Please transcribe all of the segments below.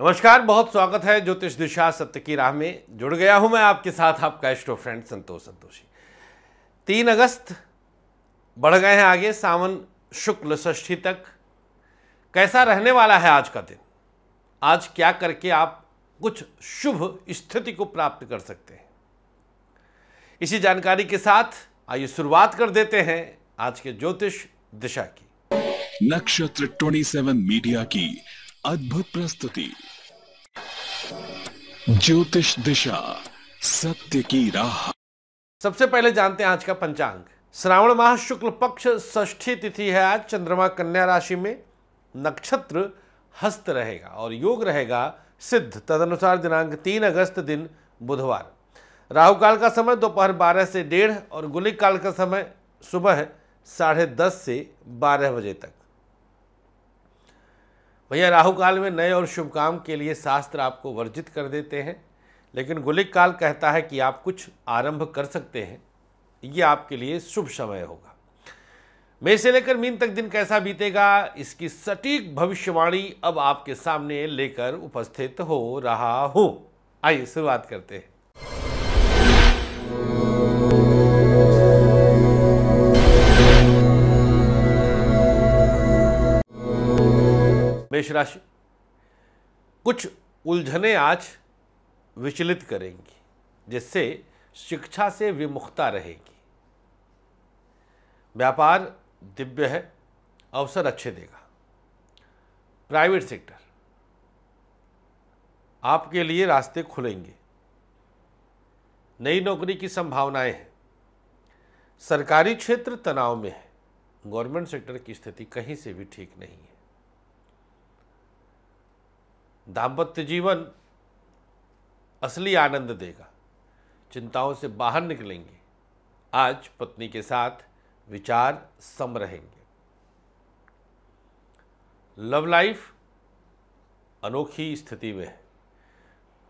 नमस्कार बहुत स्वागत है ज्योतिष दिशा सत्य की राह में जुड़ गया हूं मैं आपके साथ आपका एस्ट्रो फ्रेंड संतोष संतोषी तीन अगस्त बढ़ गए हैं आगे सावन शुक्ल षष्ठी तक कैसा रहने वाला है आज का दिन आज क्या करके आप कुछ शुभ स्थिति को प्राप्त कर सकते हैं इसी जानकारी के साथ आइए शुरुआत कर देते हैं आज के ज्योतिष दिशा की नक्षत्र 27 मीडिया की अद्भुत प्रस्तुति ज्योतिष दिशा सत्य की राह सबसे पहले जानते हैं आज का पंचांग श्रावण माह शुक्ल पक्ष षष्ठी तिथि है आज चंद्रमा कन्या राशि में नक्षत्र हस्त रहेगा और योग रहेगा सिद्ध तदनुसार दिनांक तीन अगस्त दिन बुधवार राहु काल का समय दोपहर बारह से डेढ़ और गुलिक काल का समय सुबह साढ़े दस से बारह बजे तक भैया राहु काल में नए और शुभ काम के लिए शास्त्र आपको वर्जित कर देते हैं लेकिन गुलिक काल कहता है कि आप कुछ आरंभ कर सकते हैं ये आपके लिए शुभ समय होगा मे से लेकर मीन तक दिन कैसा बीतेगा इसकी सटीक भविष्यवाणी अब आपके सामने लेकर उपस्थित हो रहा हूँ आइए शुरुआत करते हैं मेष राशि कुछ उलझने आज विचलित करेंगी जिससे शिक्षा से विमुखता रहेगी व्यापार दिव्य है अवसर अच्छे देगा प्राइवेट सेक्टर आपके लिए रास्ते खुलेंगे नई नौकरी की संभावनाएं हैं सरकारी क्षेत्र तनाव में है गवर्नमेंट सेक्टर की स्थिति कहीं से भी ठीक नहीं है दाम्पत्य जीवन असली आनंद देगा चिंताओं से बाहर निकलेंगे आज पत्नी के साथ विचार सम रहेंगे लव लाइफ अनोखी स्थिति में है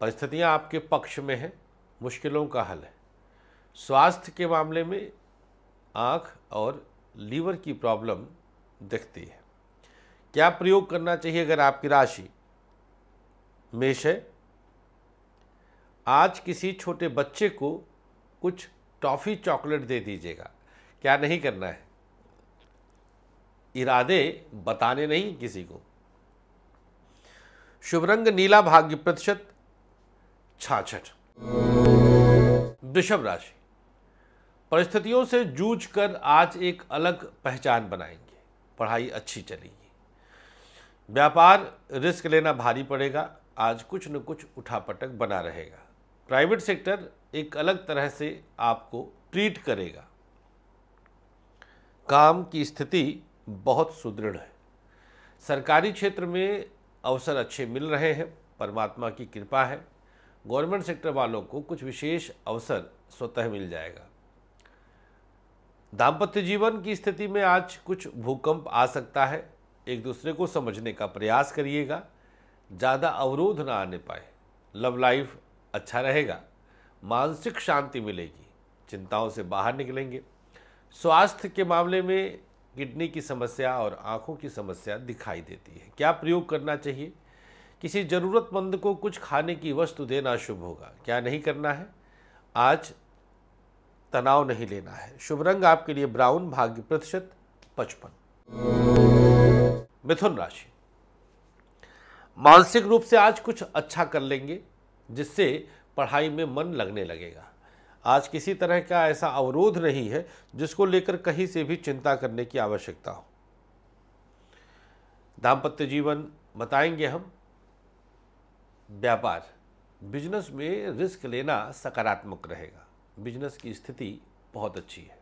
परिस्थितियाँ आपके पक्ष में हैं मुश्किलों का हल है स्वास्थ्य के मामले में आँख और लीवर की प्रॉब्लम दिखती है क्या प्रयोग करना चाहिए अगर आपकी राशि मेष है आज किसी छोटे बच्चे को कुछ टॉफ़ी चॉकलेट दे दीजिएगा क्या नहीं करना है इरादे बताने नहीं किसी को शुभ रंग नीला भाग्य प्रतिशत छाछठ वृषभ राशि परिस्थितियों से जूझकर आज एक अलग पहचान बनाएंगे पढ़ाई अच्छी चलेगी व्यापार रिस्क लेना भारी पड़ेगा आज कुछ न कुछ उठापटक बना रहेगा प्राइवेट सेक्टर एक अलग तरह से आपको ट्रीट करेगा काम की स्थिति बहुत सुदृढ़ है सरकारी क्षेत्र में अवसर अच्छे मिल रहे हैं परमात्मा की कृपा है गवर्नमेंट सेक्टर वालों को कुछ विशेष अवसर स्वतः मिल जाएगा दाम्पत्य जीवन की स्थिति में आज कुछ भूकंप आ सकता है एक दूसरे को समझने का प्रयास करिएगा ज़्यादा अवरोध ना आने पाए लव लाइफ अच्छा रहेगा मानसिक शांति मिलेगी चिंताओं से बाहर निकलेंगे स्वास्थ्य के मामले में किडनी की समस्या और आँखों की समस्या दिखाई देती है क्या प्रयोग करना चाहिए किसी ज़रूरतमंद को कुछ खाने की वस्तु देना शुभ होगा क्या नहीं करना है आज तनाव नहीं लेना है शुभ रंग आपके लिए ब्राउन भाग्य प्रतिशत पचपन मिथुन राशि मानसिक रूप से आज कुछ अच्छा कर लेंगे जिससे पढ़ाई में मन लगने लगेगा आज किसी तरह का ऐसा अवरोध नहीं है जिसको लेकर कहीं से भी चिंता करने की आवश्यकता हो दाम्पत्य जीवन बताएंगे हम व्यापार बिजनेस में रिस्क लेना सकारात्मक रहेगा बिजनेस की स्थिति बहुत अच्छी है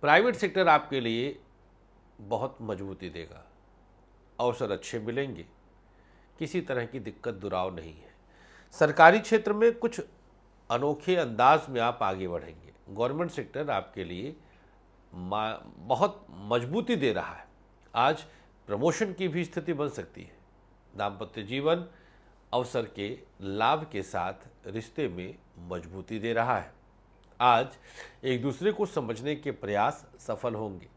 प्राइवेट सेक्टर आपके लिए बहुत मजबूती देगा अवसर अच्छे मिलेंगे किसी तरह की दिक्कत दुराव नहीं है सरकारी क्षेत्र में कुछ अनोखे अंदाज में आप आगे बढ़ेंगे गवर्नमेंट सेक्टर आपके लिए बहुत मजबूती दे रहा है आज प्रमोशन की भी स्थिति बन सकती है दाम्पत्य जीवन अवसर के लाभ के साथ रिश्ते में मजबूती दे रहा है आज एक दूसरे को समझने के प्रयास सफल होंगे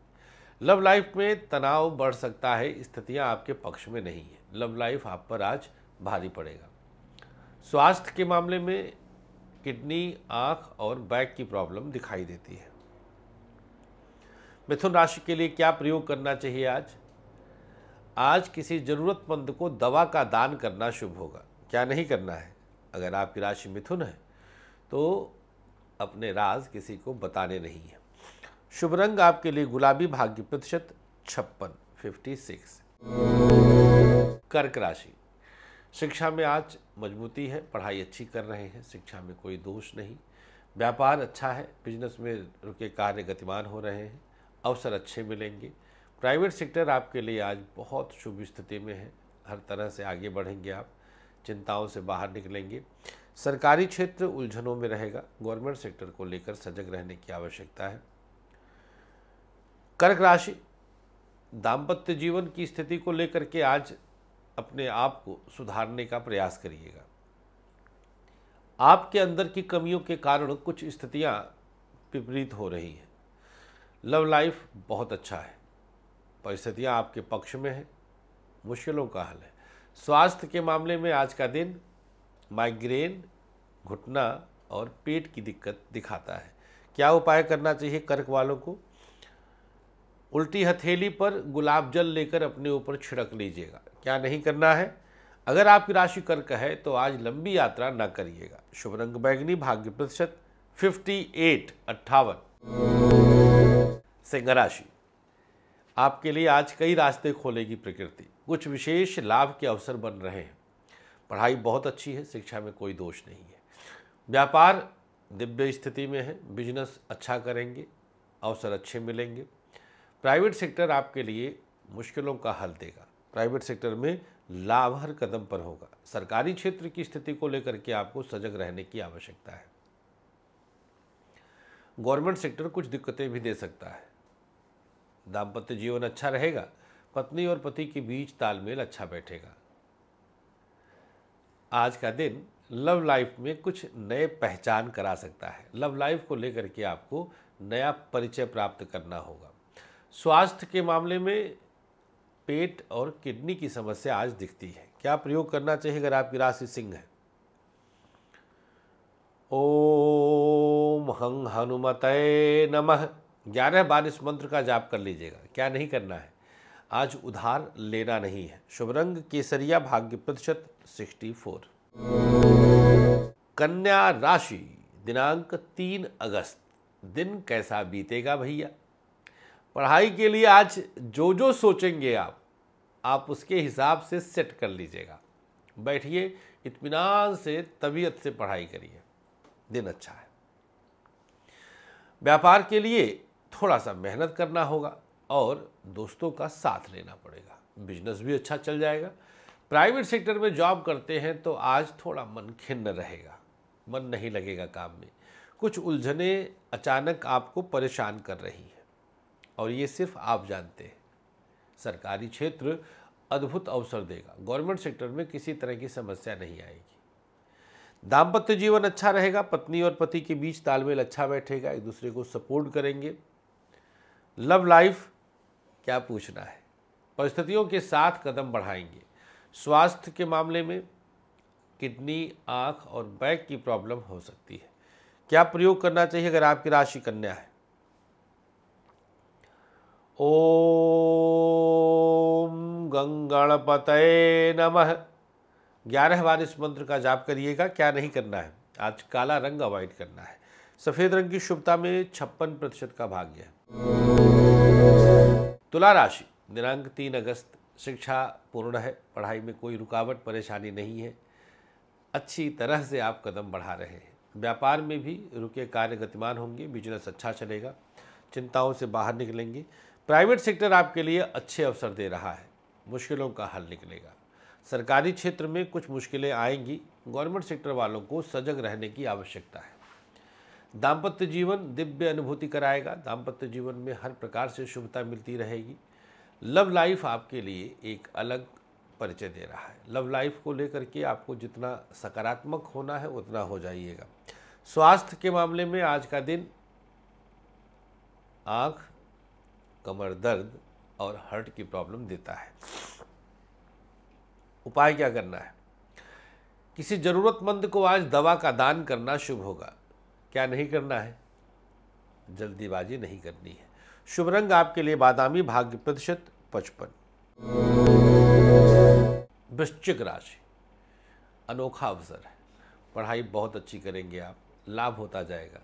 लव लाइफ में तनाव बढ़ सकता है स्थितियां आपके पक्ष में नहीं है लव लाइफ आप पर आज भारी पड़ेगा स्वास्थ्य के मामले में किडनी आंख और बैक की प्रॉब्लम दिखाई देती है मिथुन राशि के लिए क्या प्रयोग करना चाहिए आज आज किसी ज़रूरतमंद को दवा का दान करना शुभ होगा क्या नहीं करना है अगर आपकी राशि मिथुन है तो अपने राज किसी को बताने नहीं है शुभ रंग आपके लिए गुलाबी भाग्य प्रतिशत छप्पन फिफ्टी सिक्स कर्क राशि शिक्षा में आज मजबूती है पढ़ाई अच्छी कर रहे हैं शिक्षा में कोई दोष नहीं व्यापार अच्छा है बिजनेस में रुके कार्य गतिमान हो रहे हैं अवसर अच्छे मिलेंगे प्राइवेट सेक्टर आपके लिए आज बहुत शुभ स्थिति में है हर तरह से आगे बढ़ेंगे आप चिंताओं से बाहर निकलेंगे सरकारी क्षेत्र उलझनों में रहेगा गवर्नमेंट सेक्टर को लेकर सजग रहने की आवश्यकता है कर्क राशि दाम्पत्य जीवन की स्थिति को लेकर के आज अपने आप को सुधारने का प्रयास करिएगा आपके अंदर की कमियों के कारण कुछ स्थितियां विपरीत हो रही हैं लव लाइफ बहुत अच्छा है परिस्थितियां आपके पक्ष में हैं मुश्किलों का हल है स्वास्थ्य के मामले में आज का दिन माइग्रेन घुटना और पेट की दिक्कत दिखाता है क्या उपाय करना चाहिए कर्क वालों को उल्टी हथेली पर गुलाब जल लेकर अपने ऊपर छिड़क लीजिएगा क्या नहीं करना है अगर आपकी राशि कर्क है तो आज लंबी यात्रा ना करिएगा शुभ रंग बैगनी भाग्य प्रतिशत फिफ्टी एट अट्ठावन सिंह राशि आपके लिए आज कई रास्ते खोलेगी प्रकृति कुछ विशेष लाभ के अवसर बन रहे हैं पढ़ाई बहुत अच्छी है शिक्षा में कोई दोष नहीं है व्यापार दिव्य स्थिति में है बिजनेस अच्छा करेंगे अवसर अच्छे मिलेंगे प्राइवेट सेक्टर आपके लिए मुश्किलों का हल देगा प्राइवेट सेक्टर में लाभ हर कदम पर होगा सरकारी क्षेत्र की स्थिति को लेकर के आपको सजग रहने की आवश्यकता है गवर्नमेंट सेक्टर कुछ दिक्कतें भी दे सकता है दाम्पत्य जीवन अच्छा रहेगा पत्नी और पति के बीच तालमेल अच्छा बैठेगा आज का दिन लव लाइफ में कुछ नए पहचान करा सकता है लव लाइफ को लेकर के आपको नया परिचय प्राप्त करना होगा स्वास्थ्य के मामले में पेट और किडनी की समस्या आज दिखती है क्या प्रयोग करना चाहिए अगर आपकी राशि सिंह है ओम हंग हनुमत नमः ग्यारह बार इस मंत्र का जाप कर लीजिएगा क्या नहीं करना है आज उधार लेना नहीं है शुभ रंग केसरिया भाग्य प्रतिशत सिक्सटी फोर कन्या राशि दिनांक तीन अगस्त दिन कैसा बीतेगा भैया पढ़ाई के लिए आज जो जो सोचेंगे आप आप उसके हिसाब से सेट कर लीजिएगा बैठिए इतमान से तबीयत से पढ़ाई करिए दिन अच्छा है व्यापार के लिए थोड़ा सा मेहनत करना होगा और दोस्तों का साथ लेना पड़ेगा बिजनेस भी अच्छा चल जाएगा प्राइवेट सेक्टर में जॉब करते हैं तो आज थोड़ा मन खिन्न रहेगा मन नहीं लगेगा काम में कुछ उलझने अचानक आपको परेशान कर रही हैं और ये सिर्फ आप जानते हैं सरकारी क्षेत्र अद्भुत अवसर देगा गवर्नमेंट सेक्टर में किसी तरह की समस्या नहीं आएगी दाम्पत्य जीवन अच्छा रहेगा पत्नी और पति के बीच तालमेल अच्छा बैठेगा एक दूसरे को सपोर्ट करेंगे लव लाइफ क्या पूछना है परिस्थितियों के साथ कदम बढ़ाएंगे स्वास्थ्य के मामले में किडनी आँख और बैक की प्रॉब्लम हो सकती है क्या प्रयोग करना चाहिए अगर आपकी राशि कन्या है ओम गंगणपतये नमः ग्यारह बार इस मंत्र का जाप करिएगा क्या नहीं करना है आज काला रंग अवॉइड करना है सफ़ेद रंग की शुभता में छप्पन प्रतिशत का भाग्य है तुला राशि दिनांक तीन अगस्त शिक्षा पूर्ण है पढ़ाई में कोई रुकावट परेशानी नहीं है अच्छी तरह से आप कदम बढ़ा रहे हैं व्यापार में भी रुके कार्य गतिमान होंगे बिजनेस अच्छा चलेगा चिंताओं से बाहर निकलेंगे प्राइवेट सेक्टर आपके लिए अच्छे अवसर दे रहा है मुश्किलों का हल निकलेगा सरकारी क्षेत्र में कुछ मुश्किलें आएंगी गवर्नमेंट सेक्टर वालों को सजग रहने की आवश्यकता है दाम्पत्य जीवन दिव्य अनुभूति कराएगा दाम्पत्य जीवन में हर प्रकार से शुभता मिलती रहेगी लव लाइफ आपके लिए एक अलग परिचय दे रहा है लव लाइफ को लेकर के आपको जितना सकारात्मक होना है उतना हो जाइएगा स्वास्थ्य के मामले में आज का दिन आँख कमर दर्द और हर्ट की प्रॉब्लम देता है उपाय क्या करना है किसी ज़रूरतमंद को आज दवा का दान करना शुभ होगा क्या नहीं करना है जल्दीबाजी नहीं करनी है शुभ रंग आपके लिए बादामी भाग्य प्रतिशत पचपन वृश्चिक राशि अनोखा अवसर है पढ़ाई बहुत अच्छी करेंगे आप लाभ होता जाएगा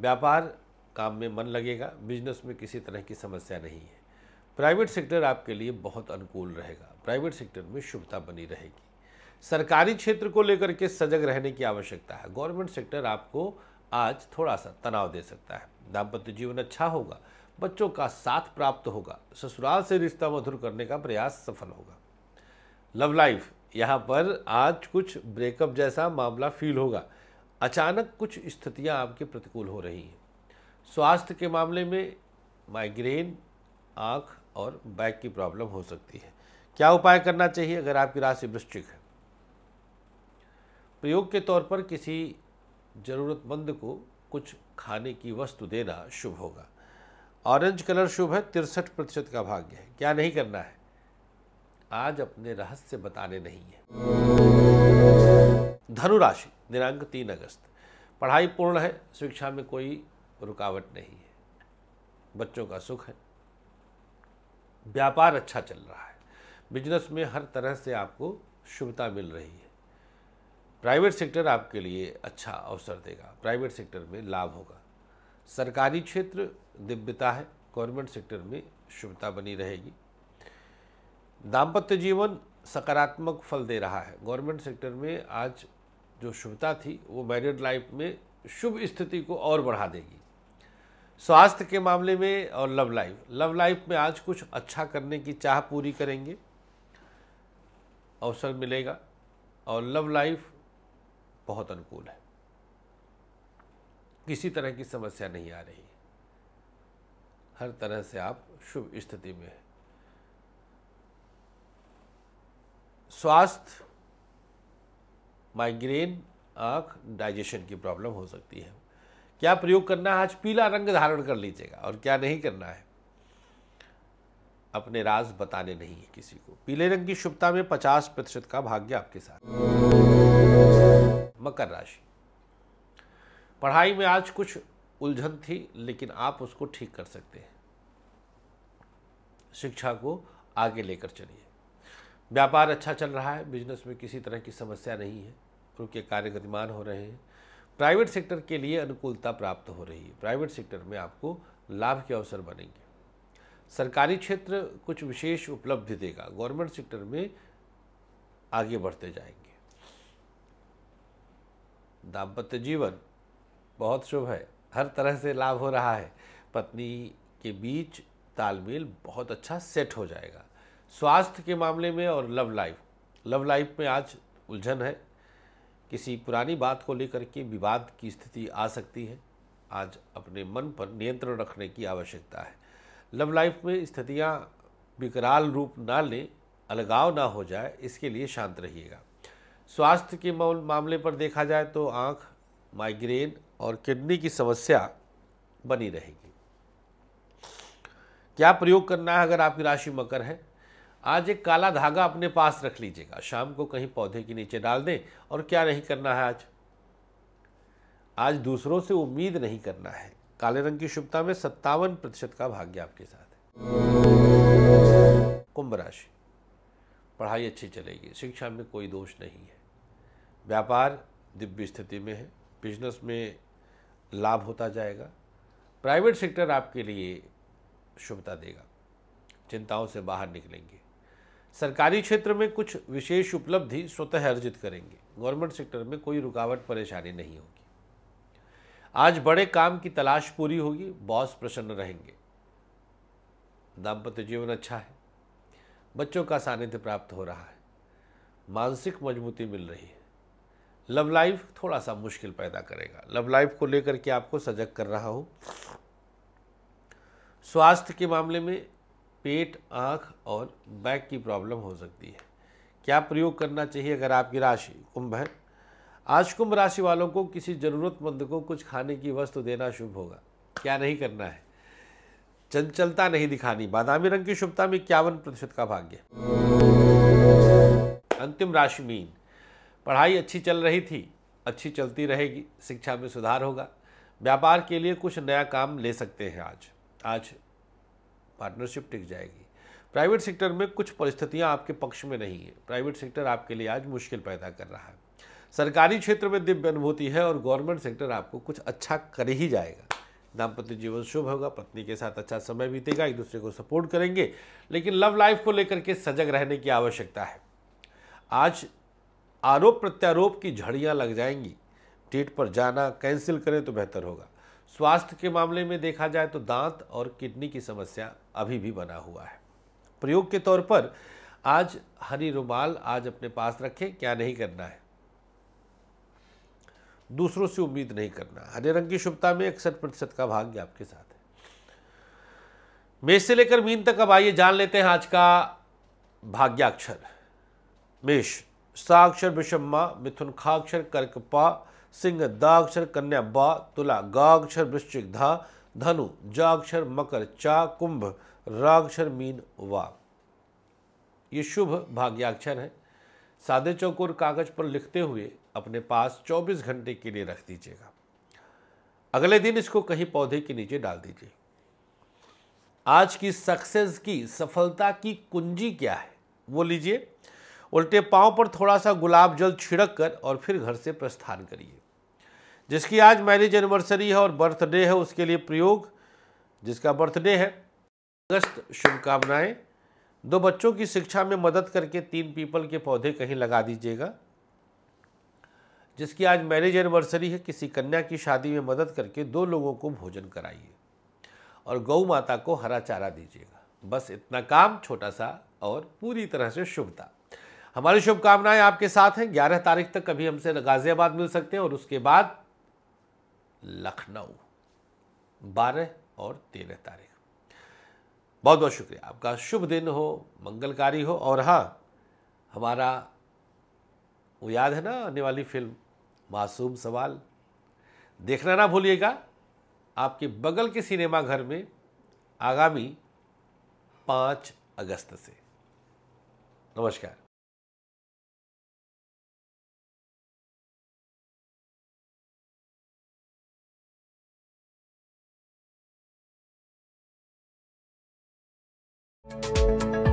व्यापार काम में मन लगेगा बिजनेस में किसी तरह की समस्या नहीं है प्राइवेट सेक्टर आपके लिए बहुत अनुकूल रहेगा प्राइवेट सेक्टर में शुभता बनी रहेगी सरकारी क्षेत्र को लेकर के सजग रहने की आवश्यकता है गवर्नमेंट सेक्टर आपको आज थोड़ा सा तनाव दे सकता है दाम्पत्य जीवन अच्छा होगा बच्चों का साथ प्राप्त होगा ससुराल से रिश्ता मधुर करने का प्रयास सफल होगा लव लाइफ यहाँ पर आज कुछ ब्रेकअप जैसा मामला फील होगा अचानक कुछ स्थितियाँ आपके प्रतिकूल हो रही हैं स्वास्थ्य के मामले में माइग्रेन आँख और बैक की प्रॉब्लम हो सकती है क्या उपाय करना चाहिए अगर आपकी राशि वृश्चिक है प्रयोग के तौर पर किसी ज़रूरतमंद को कुछ खाने की वस्तु देना शुभ होगा ऑरेंज कलर शुभ है तिरसठ प्रतिशत का भाग्य है क्या नहीं करना है आज अपने रहस्य बताने नहीं है धनु राशि दिनांक तीन अगस्त पढ़ाई पूर्ण है शिक्षा में कोई रुकावट नहीं है बच्चों का सुख है व्यापार अच्छा चल रहा है बिजनेस में हर तरह से आपको शुभता मिल रही है प्राइवेट सेक्टर आपके लिए अच्छा अवसर देगा प्राइवेट सेक्टर में लाभ होगा सरकारी क्षेत्र दिव्यता है गवर्नमेंट सेक्टर में शुभता बनी रहेगी दाम्पत्य जीवन सकारात्मक फल दे रहा है गवर्नमेंट सेक्टर में आज जो शुभता थी वो मैरिड लाइफ में शुभ स्थिति को और बढ़ा देगी स्वास्थ्य के मामले में और लव लाइफ लव लाइफ में आज कुछ अच्छा करने की चाह पूरी करेंगे अवसर मिलेगा और लव लाइफ बहुत अनुकूल है किसी तरह की समस्या नहीं आ रही हर तरह से आप शुभ स्थिति में हैं स्वास्थ्य माइग्रेन आँख डाइजेशन की प्रॉब्लम हो सकती है क्या प्रयोग करना है आज पीला रंग धारण कर लीजिएगा और क्या नहीं करना है अपने राज बताने नहीं है किसी को पीले रंग की शुभता में पचास प्रतिशत का भाग्य आपके साथ मकर राशि पढ़ाई में आज कुछ उलझन थी लेकिन आप उसको ठीक कर सकते हैं शिक्षा को आगे लेकर चलिए व्यापार अच्छा चल रहा है बिजनेस में किसी तरह की समस्या नहीं है उनके कार्य गतिमान हो रहे हैं प्राइवेट सेक्टर के लिए अनुकूलता प्राप्त हो रही है प्राइवेट सेक्टर में आपको लाभ के अवसर बनेंगे सरकारी क्षेत्र कुछ विशेष उपलब्धि देगा गवर्नमेंट सेक्टर में आगे बढ़ते जाएंगे दाम्पत्य जीवन बहुत शुभ है हर तरह से लाभ हो रहा है पत्नी के बीच तालमेल बहुत अच्छा सेट हो जाएगा स्वास्थ्य के मामले में और लव लाइफ लव लाइफ में आज उलझन है किसी पुरानी बात को लेकर के विवाद की स्थिति आ सकती है आज अपने मन पर नियंत्रण रखने की आवश्यकता है लव लाइफ में स्थितियाँ विकराल रूप ना लें अलगाव ना हो जाए इसके लिए शांत रहिएगा स्वास्थ्य के मामले पर देखा जाए तो आँख माइग्रेन और किडनी की समस्या बनी रहेगी क्या प्रयोग करना है अगर आपकी राशि मकर है आज एक काला धागा अपने पास रख लीजिएगा शाम को कहीं पौधे के नीचे डाल दें और क्या नहीं करना है आज आज दूसरों से उम्मीद नहीं करना है काले रंग की शुभता में सत्तावन प्रतिशत का भाग्य आपके साथ है कुंभ राशि पढ़ाई अच्छी चलेगी शिक्षा में कोई दोष नहीं है व्यापार दिव्य स्थिति में है बिजनेस में लाभ होता जाएगा प्राइवेट सेक्टर आपके लिए शुभता देगा चिंताओं से बाहर निकलेंगे सरकारी क्षेत्र में कुछ विशेष उपलब्धि स्वतः अर्जित करेंगे गवर्नमेंट सेक्टर में कोई रुकावट परेशानी नहीं होगी आज बड़े काम की तलाश पूरी होगी बॉस प्रसन्न रहेंगे दाम्पत्य जीवन अच्छा है बच्चों का सानिध्य प्राप्त हो रहा है मानसिक मजबूती मिल रही है लव लाइफ थोड़ा सा मुश्किल पैदा करेगा लव लाइफ को लेकर के आपको सजग कर रहा हूं स्वास्थ्य के मामले में पेट आँख और बैक की प्रॉब्लम हो सकती है क्या प्रयोग करना चाहिए अगर आपकी राशि कुंभ है आज कुंभ राशि वालों को किसी ज़रूरतमंद को कुछ खाने की वस्तु देना शुभ होगा क्या नहीं करना है चंचलता नहीं दिखानी बादामी रंग की शुभता में इक्यावन प्रतिशत का भाग्य अंतिम राशि मीन पढ़ाई अच्छी चल रही थी अच्छी चलती रहेगी शिक्षा में सुधार होगा व्यापार के लिए कुछ नया काम ले सकते हैं आज आज पार्टनरशिप टिक जाएगी प्राइवेट सेक्टर में कुछ परिस्थितियां आपके पक्ष में नहीं है प्राइवेट सेक्टर आपके लिए आज मुश्किल पैदा कर रहा है सरकारी क्षेत्र में दिव्य अनुभूति है और गवर्नमेंट सेक्टर आपको कुछ अच्छा कर ही जाएगा दाम्पत्य जीवन शुभ होगा पत्नी के साथ अच्छा समय बीतेगा एक दूसरे को सपोर्ट करेंगे लेकिन लव लाइफ को लेकर के सजग रहने की आवश्यकता है आज आरोप प्रत्यारोप की झड़ियाँ लग जाएंगी डेट पर जाना कैंसिल करें तो बेहतर होगा स्वास्थ्य के मामले में देखा जाए तो दांत और किडनी की समस्या अभी भी बना हुआ है प्रयोग के तौर पर आज हरी रुमाल आज अपने पास रखें क्या नहीं करना है दूसरों से उम्मीद नहीं करना हरे रंग की शुभता में इकसठ प्रतिशत का भाग्य आपके साथ है मेष से लेकर मीन तक अब आइए जान लेते हैं आज का भाग्याक्षर मेष साक्षर विषम्मा मिथुन खाक्षर कर्कपा सिंह दाक्षर कन्या बा तुला गाक्षर वृश्चिक धा धनु जाक्षर मकर चा कुंभ राक्षर मीन वा ये शुभ भाग्याक्षर है सादे चौकोर कागज पर लिखते हुए अपने पास 24 घंटे के लिए रख दीजिएगा अगले दिन इसको कहीं पौधे के नीचे डाल दीजिए आज की सक्सेस की सफलता की कुंजी क्या है वो लीजिए उल्टे पांव पर थोड़ा सा गुलाब जल छिड़क कर और फिर घर से प्रस्थान करिए जिसकी आज मैरिज एनिवर्सरी है और बर्थडे है उसके लिए प्रयोग जिसका बर्थडे है अगस्त शुभकामनाएं दो बच्चों की शिक्षा में मदद करके तीन पीपल के पौधे कहीं लगा दीजिएगा जिसकी आज मैरिज एनिवर्सरी है किसी कन्या की शादी में मदद करके दो लोगों को भोजन कराइए और गौ माता को हरा चारा दीजिएगा बस इतना काम छोटा सा और पूरी तरह से शुभता हमारी शुभकामनाएं आपके साथ हैं ग्यारह तारीख तक कभी हमसे गाज़ियाबाद मिल सकते हैं और उसके बाद लखनऊ बारह और तेरह तारीख बहुत बहुत शुक्रिया आपका शुभ दिन हो मंगलकारी हो और हाँ हमारा वो याद है ना आने वाली फिल्म मासूम सवाल देखना ना भूलिएगा आपके बगल के सिनेमा घर में आगामी पाँच अगस्त से नमस्कार Música